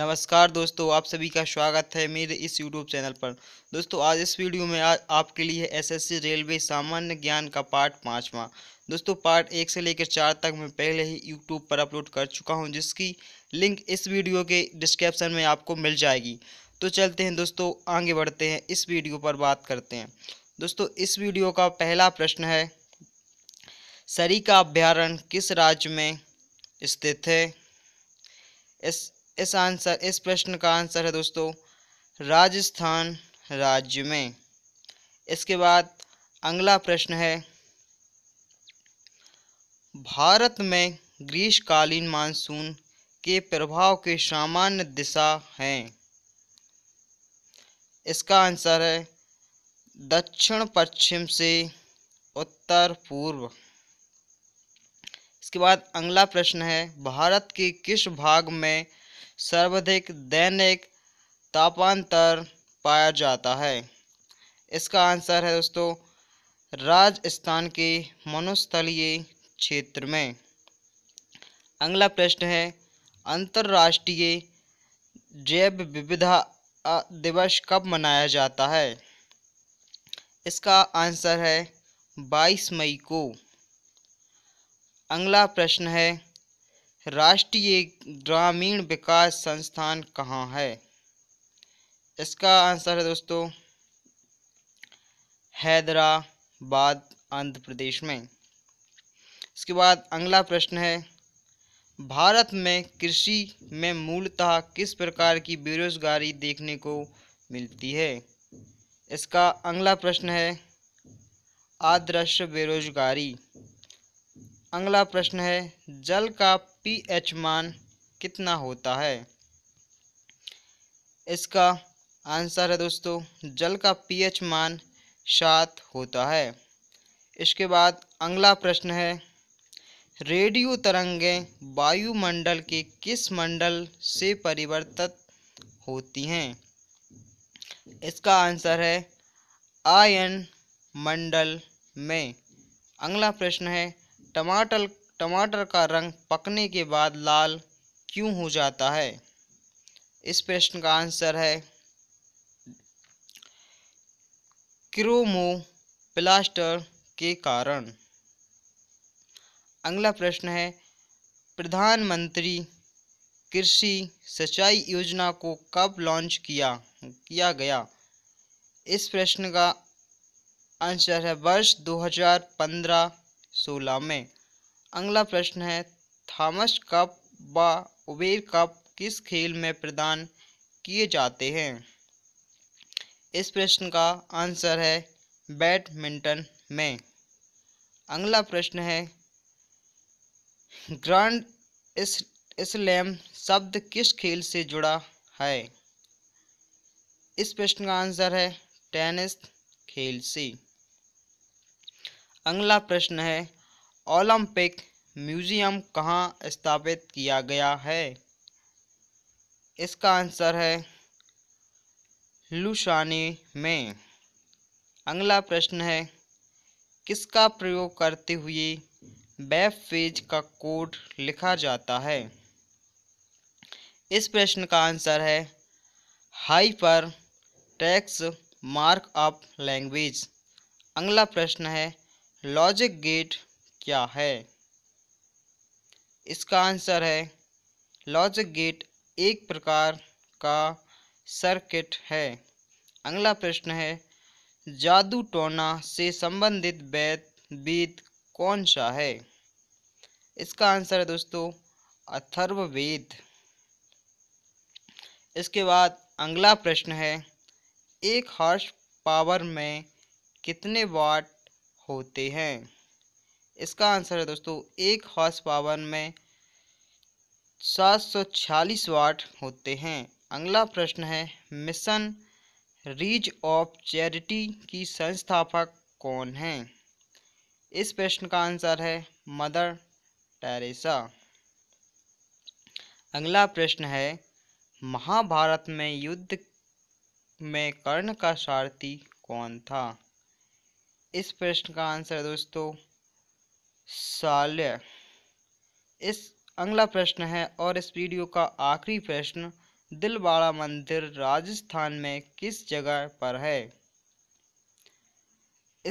नमस्कार दोस्तों आप सभी का स्वागत है मेरे इस यूट्यूब चैनल पर दोस्तों आज इस वीडियो में आज आपके लिए एसएससी रेलवे सामान्य ज्ञान का पार्ट पाँचवा दोस्तों पार्ट एक से लेकर चार तक मैं पहले ही यूट्यूब पर अपलोड कर चुका हूं जिसकी लिंक इस वीडियो के डिस्क्रिप्शन में आपको मिल जाएगी तो चलते हैं दोस्तों आगे बढ़ते हैं इस वीडियो पर बात करते हैं दोस्तों इस वीडियो का पहला प्रश्न है सरी का अभ्यारण किस राज्य में स्थित है इस इस आंसर इस प्रश्न का आंसर है दोस्तों राजस्थान राज्य में इसके बाद अगला प्रश्न है भारत में ग्रीष्मकालीन मानसून के प्रभाव के सामान्य दिशा हैं इसका आंसर है दक्षिण पश्चिम से उत्तर पूर्व इसके बाद अगला प्रश्न है भारत के किस भाग में सर्वाधिक दैनिक तापांतर पाया जाता है इसका आंसर है दोस्तों राजस्थान के मनुस्थलीय क्षेत्र में अगला प्रश्न है अंतर्राष्ट्रीय जैव विविधा दिवस कब मनाया जाता है इसका आंसर है 22 मई को अगला प्रश्न है राष्ट्रीय ग्रामीण विकास संस्थान कहाँ है इसका आंसर है दोस्तों हैदराबाद आंध्र प्रदेश में इसके बाद अगला प्रश्न है भारत में कृषि में मूलतः किस प्रकार की बेरोजगारी देखने को मिलती है इसका अगला प्रश्न है आदर्श बेरोजगारी अगला प्रश्न है जल का पीएच मान कितना होता है इसका आंसर है दोस्तों जल का पीएच मान सात होता है इसके बाद अगला प्रश्न है रेडियो तरंगें वायुमंडल के किस मंडल से परिवर्तित होती हैं इसका आंसर है आयन मंडल में अगला प्रश्न है टमाटर टमाटर का रंग पकने के बाद लाल क्यों हो जाता है इस प्रश्न का आंसर है क्रोमो प्लास्टर के कारण अगला प्रश्न है प्रधानमंत्री कृषि सिंचाई योजना को कब लॉन्च किया किया गया इस प्रश्न का आंसर है वर्ष 2015 सोलह में अगला प्रश्न है थॉमस कप व उबेर कप किस खेल में प्रदान किए जाते हैं इस प्रश्न का आंसर है बैडमिंटन में अगला प्रश्न है ग्रैंड स्लैम शब्द किस खेल से जुड़ा है इस प्रश्न का आंसर है टेनिस खेल से अगला प्रश्न है ओलंपिक म्यूजियम कहाँ स्थापित किया गया है इसका आंसर है लुशाने में अगला प्रश्न है किसका प्रयोग करते हुए बैफ फेज का कोड लिखा जाता है इस प्रश्न का आंसर है हाइपर टैक्स मार्कअप लैंग्वेज अगला प्रश्न है लॉजिक गेट क्या है इसका आंसर है लॉजिक गेट एक प्रकार का सर्किट है अगला प्रश्न है जादू टोना से संबंधित वैद वेद कौन सा है इसका आंसर है दोस्तों अथर्ववेद इसके बाद अगला प्रश्न है एक हॉर्स पावर में कितने वाट होते हैं इसका आंसर है दोस्तों एक हॉर्स पावर में 746 वाट होते हैं अगला प्रश्न है मिशन रीज ऑफ चैरिटी की संस्थापक कौन है इस प्रश्न का आंसर है मदर टेरेसा अगला प्रश्न है महाभारत में युद्ध में कर्ण का सारथी कौन था इस प्रश्न का आंसर दोस्तों साल इस अगला प्रश्न है और इस वीडियो का आखिरी प्रश्न दिलवाड़ा मंदिर राजस्थान में किस जगह पर है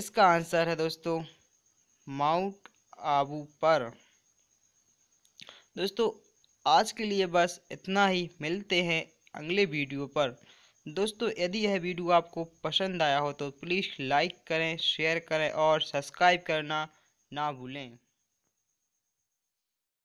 इसका आंसर है दोस्तों माउंट आबू पर दोस्तों आज के लिए बस इतना ही मिलते हैं अगले वीडियो पर दोस्तों यदि यह वीडियो आपको पसंद आया हो तो प्लीज़ लाइक करें शेयर करें और सब्सक्राइब करना ना भूलें